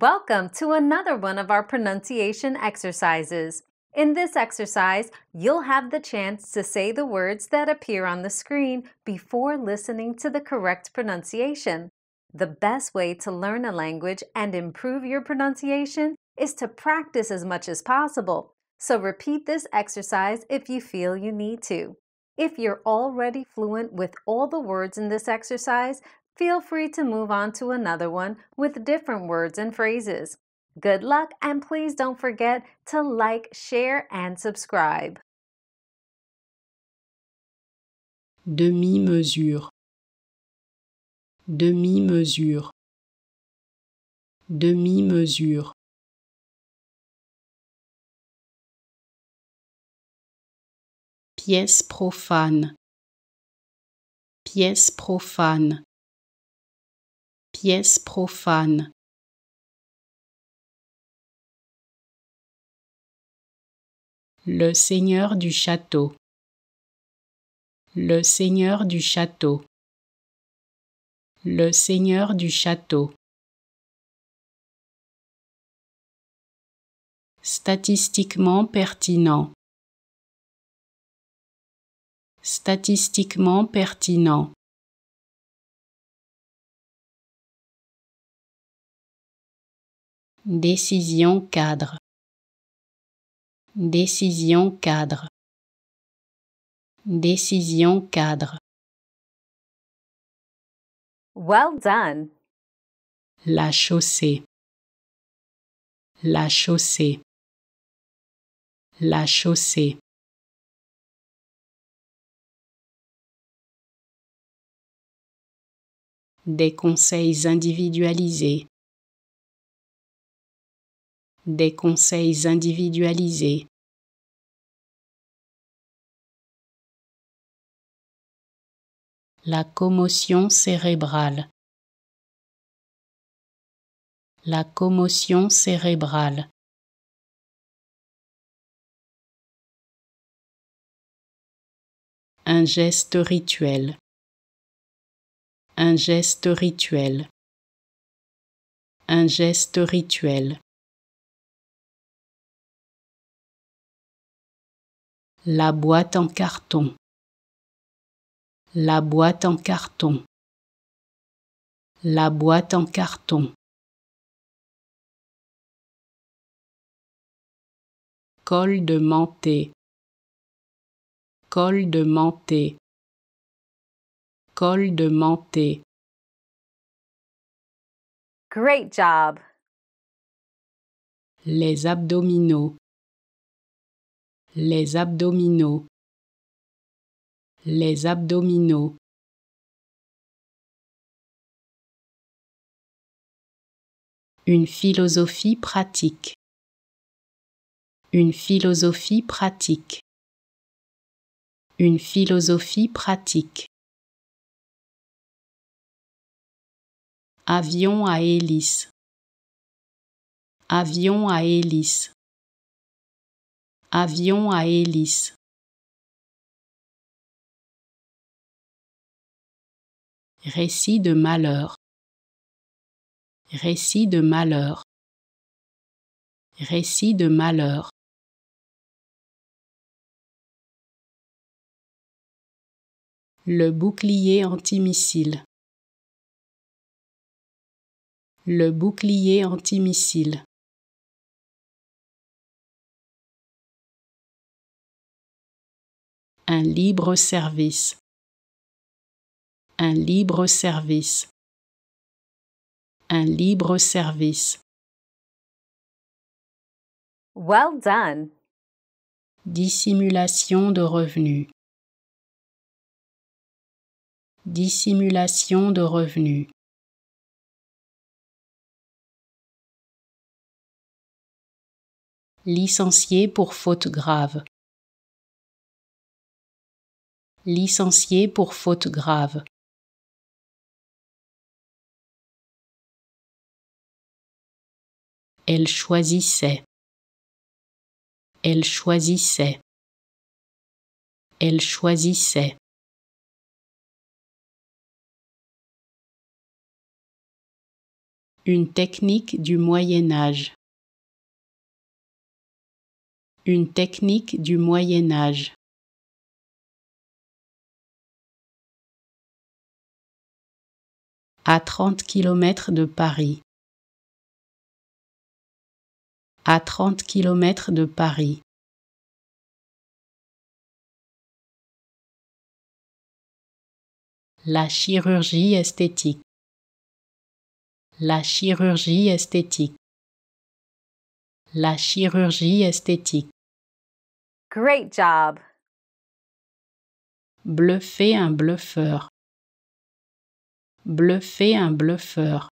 Welcome to another one of our pronunciation exercises. In this exercise, you'll have the chance to say the words that appear on the screen before listening to the correct pronunciation. The best way to learn a language and improve your pronunciation is to practice as much as possible. So repeat this exercise if you feel you need to. If you're already fluent with all the words in this exercise, feel free to move on to another one with different words and phrases. Good luck, and please don't forget to like, share, and subscribe. Demi-mesure. Demi-mesure. Demi-mesure. Pièce profane. Pièce profane. Profane Le seigneur du château. Le seigneur du château. Le seigneur du château. Statistiquement pertinent. Statistiquement pertinent. Décision cadre. Décision cadre. Décision cadre. Well done. La chaussée. La chaussée. La chaussée. Des conseils individualisés des conseils individualisés. La commotion cérébrale. La commotion cérébrale. Un geste rituel. Un geste rituel. Un geste rituel. La boîte en carton. La boîte en carton. La boîte en carton. Col de menté. Col de menté. Col de menté. Great job. Les abdominaux les abdominaux, les abdominaux. Une philosophie pratique. Une philosophie pratique. Une philosophie pratique. Avion à hélice. Avion à hélice. Avion à hélice. Récit de malheur. Récit de malheur. Récit de malheur. Le bouclier antimissile. Le bouclier antimissile. un libre service, un libre service, un libre service. Well done. Dissimulation de revenus. Dissimulation de revenus. Licencié pour faute grave. Licenciée pour faute grave. Elle choisissait. Elle choisissait. Elle choisissait. Une technique du Moyen Âge. Une technique du Moyen Âge. à 30 km de Paris. À 30 km de Paris. La chirurgie esthétique. La chirurgie esthétique. La chirurgie esthétique. Great job. Bluffer un bluffeur. Bluffer un bluffeur.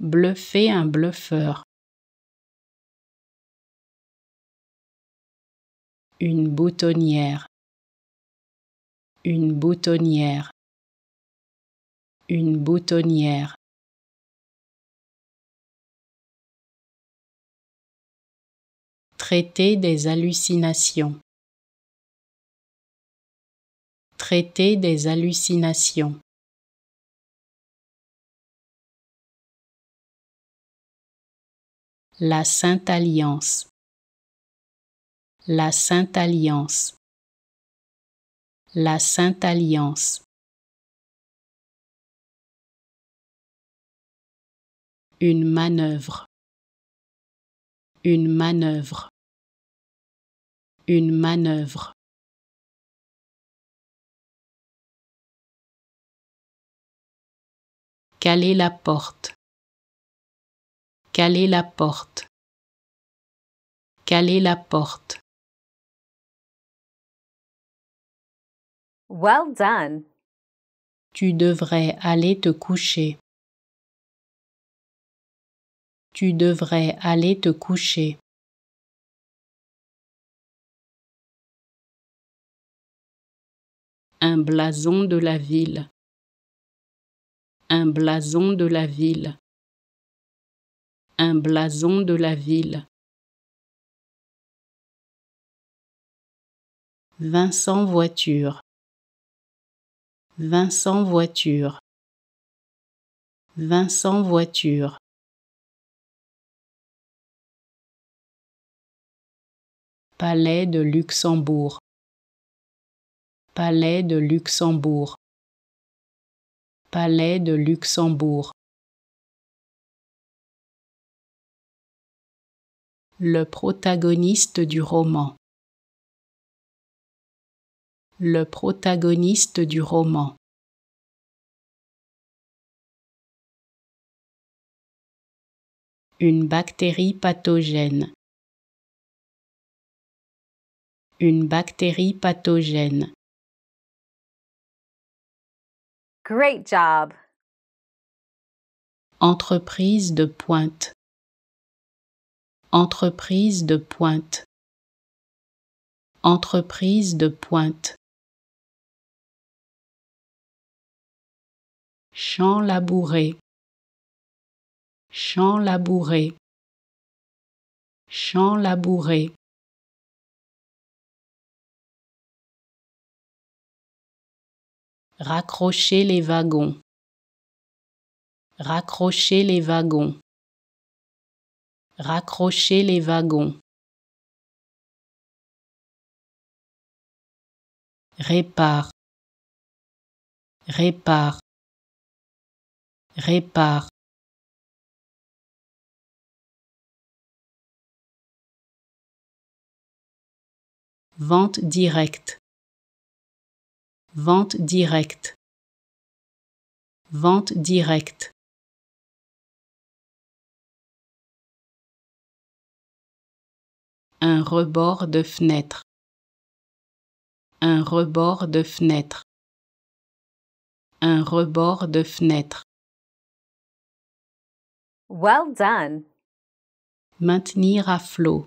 Bluffer un bluffeur. Une boutonnière. Une boutonnière. Une boutonnière. Traiter des hallucinations. Traiter des hallucinations. La Sainte Alliance. La Sainte Alliance. La Sainte Alliance. Une manœuvre. Une manœuvre. Une manœuvre. Caler la porte. Caler la porte. Caler la porte. Well done. Tu devrais aller te coucher. Tu devrais aller te coucher. Un blason de la ville. Un blason de la ville un blason de la ville. Vincent Voiture Vincent Voiture Vincent Voiture Palais de Luxembourg Palais de Luxembourg Palais de Luxembourg le protagoniste du roman. Le protagoniste du roman. Une bactérie pathogène. Une bactérie pathogène. Great job. Entreprise de pointe. Entreprise de pointe. Entreprise de pointe. Champ labouré. Champ labouré. Champ labouré. Raccrocher les wagons. Raccrocher les wagons. Raccrocher les wagons. Répare. Répare. Répare. Vente directe. Vente directe. Vente directe. un rebord de fenêtre, un rebord de fenêtre, un rebord de fenêtre. Well done. Maintenir à flot,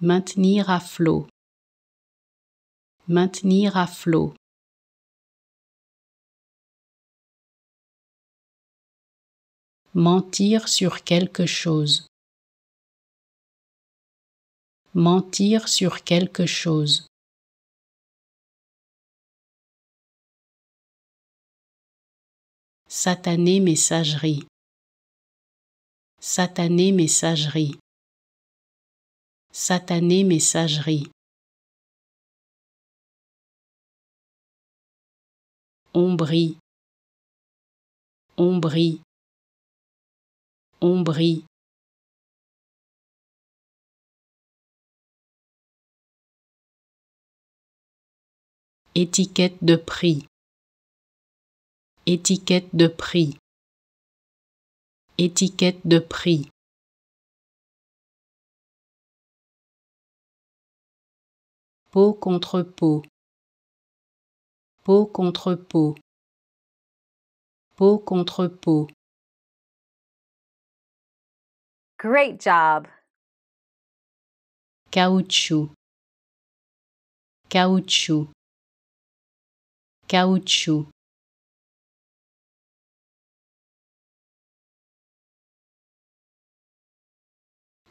maintenir à flot, maintenir à flot. Mentir sur quelque chose mentir sur quelque chose. Satanée messagerie. Satanée messagerie. Satanée messagerie. Ombrie. Ombrie. Ombrie. Étiquette de prix. Étiquette de prix. Étiquette de prix. Peau contre peau. Peau contre peau. Peau contre peau. Great job. Caoutchouc. Caoutchouc caoutchouc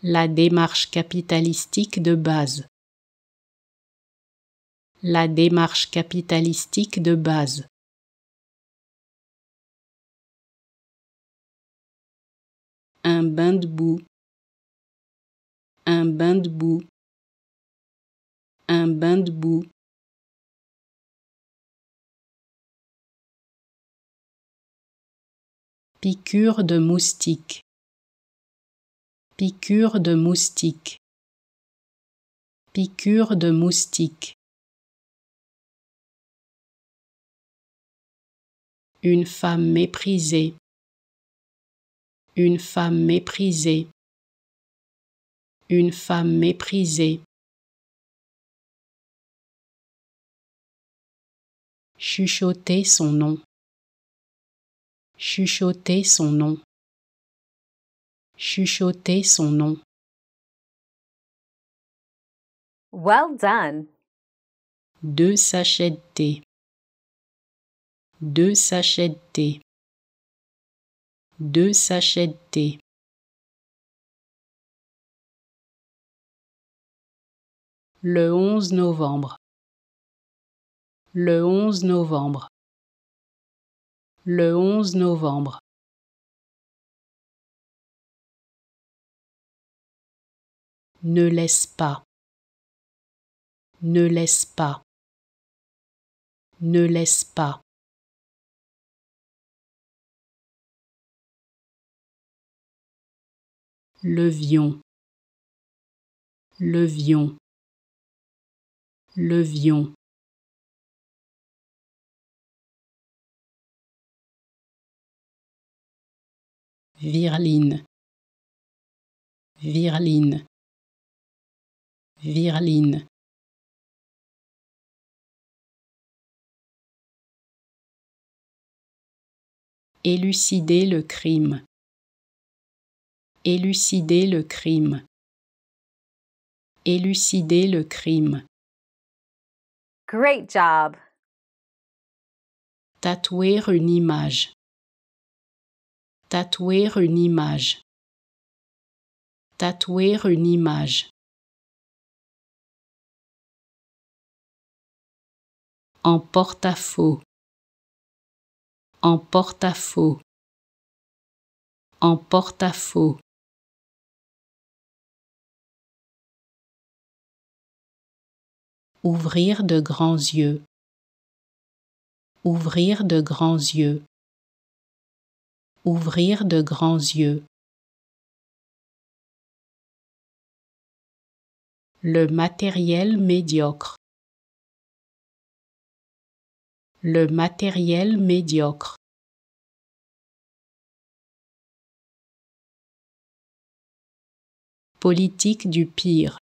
La démarche capitalistique de base La démarche capitalistique de base Un bain de boue Un bain de boue Un bain de boue Piqûre de moustique. Piqûre de moustique. Piqûre de moustique. Une femme méprisée. Une femme méprisée. Une femme méprisée. Chuchoter son nom. Chuchoter son nom. Chuchoter son nom. Well done. Deux sachets de thé. Deux sachets de thé. Deux sachets de thé. Le 11 novembre. Le 11 novembre le 11 novembre. Ne laisse pas. Ne laisse pas. Ne laisse pas. Levion. Levion. Levion. Virline. Virline. Virline. Élucider le crime. Élucider le crime. Élucider le crime. Great job. Tatouer une image. Tatouer une image. Tatouer une image. En porte-à-faux. En porte-à-faux. En porte-à-faux. Ouvrir de grands yeux. Ouvrir de grands yeux ouvrir de grands yeux. Le matériel médiocre. Le matériel médiocre. Politique du pire.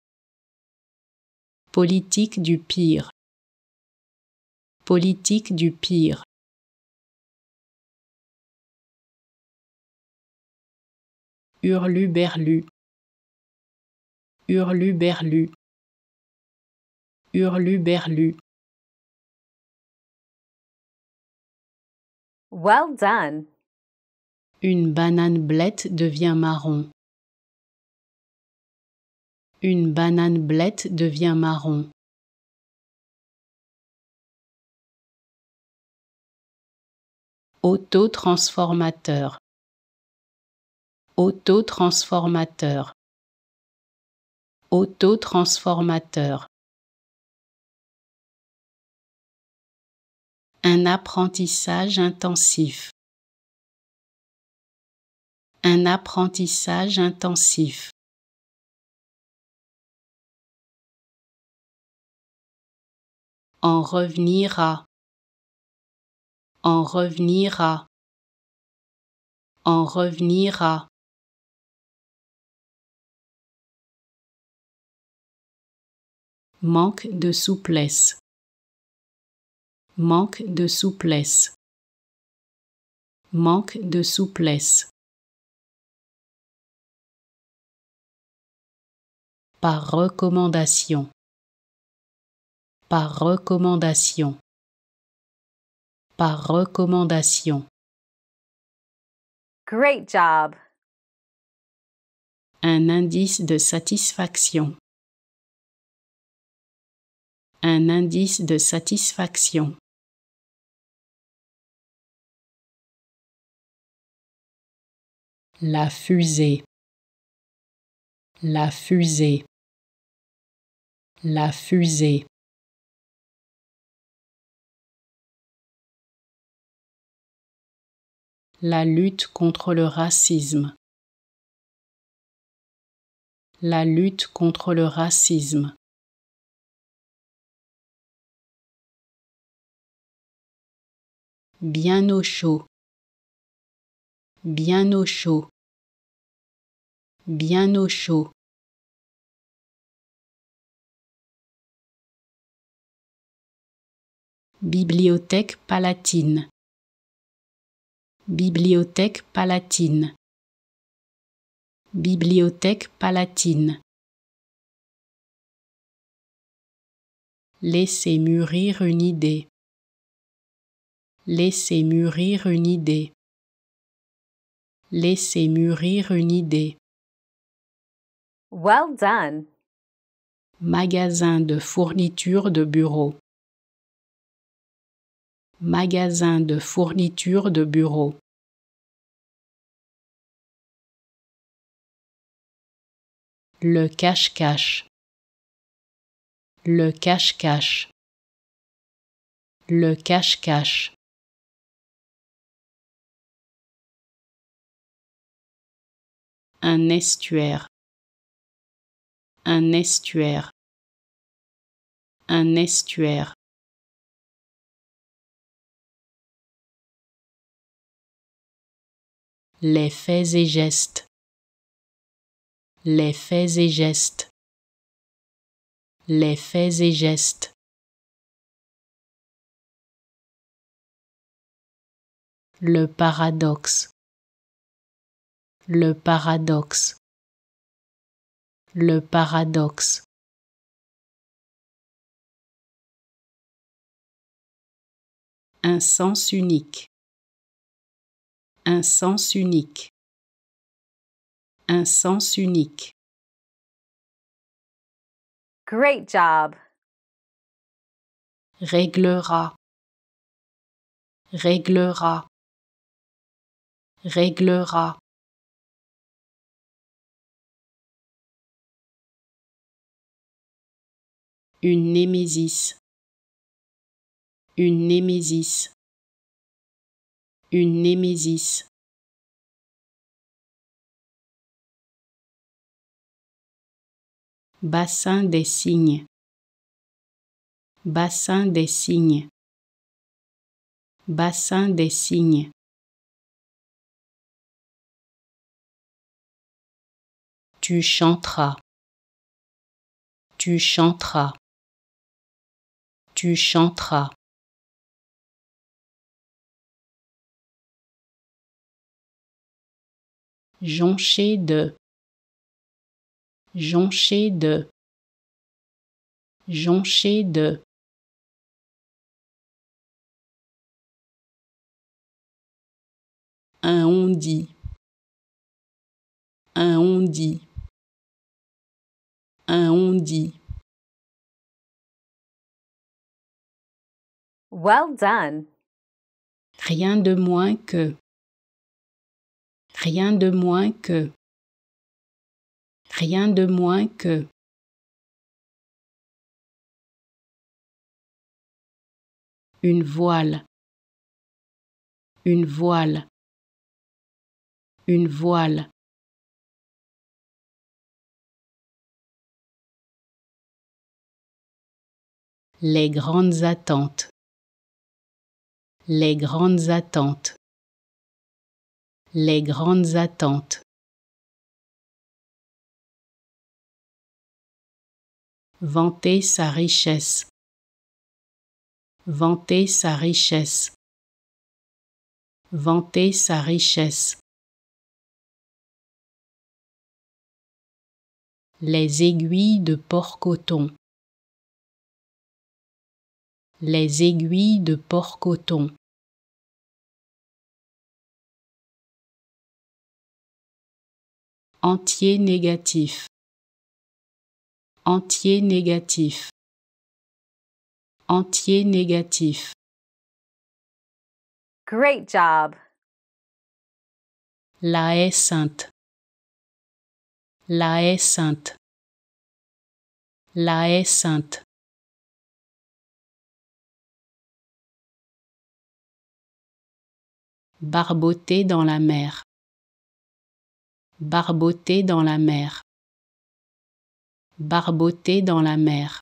Politique du pire. Politique du pire. berlu, Hurluberlu. berlu. Well done. Une banane blette devient marron. Une banane blette devient marron. Autotransformateur autotransformateur autotransformateur un apprentissage intensif un apprentissage intensif en revenir à en revenir à en revenir à manque de souplesse, manque de souplesse, manque de souplesse. Par recommandation, par recommandation, par recommandation. Great job! Un indice de satisfaction un indice de satisfaction. La fusée. La fusée. La fusée. La lutte contre le racisme. La lutte contre le racisme. bien au chaud, bien au chaud, bien au chaud. Bibliothèque palatine. Bibliothèque palatine. Bibliothèque palatine. Laissez mûrir une idée. Laissez mûrir une idée. Laissez mûrir une idée. Well done. Magasin de fourniture de bureau. Magasin de fourniture de bureau. Le cache-cache. Le cache-cache. Le cache-cache. un estuaire, un estuaire, un estuaire. Les faits et gestes, les faits et gestes, les faits et gestes. Le paradoxe, le paradoxe, le paradoxe. Un sens unique, un sens unique, un sens unique. Great job. Réglera, réglera, réglera. une némésis, une némésis, une némésis. Bassin des signes, bassin des signes, bassin des signes. Tu chanteras, tu chanteras tu chanteras. joncher de joncher de joncher de un on dit un on dit un on dit Well done. Rien de moins que. Rien de moins que. Rien de moins que. Une voile. Une voile. Une voile. Les grandes attentes les grandes attentes. Les grandes attentes. Vanter sa richesse. Vanter sa richesse. Vanter sa richesse. Les aiguilles de porc-coton les aiguilles de porc-coton. Entier négatif. Entier négatif. Entier négatif. Great job. La haie sainte. La haie sainte. La haie sainte. Barboter dans la mer. Barboter dans la mer. Barboter dans la mer.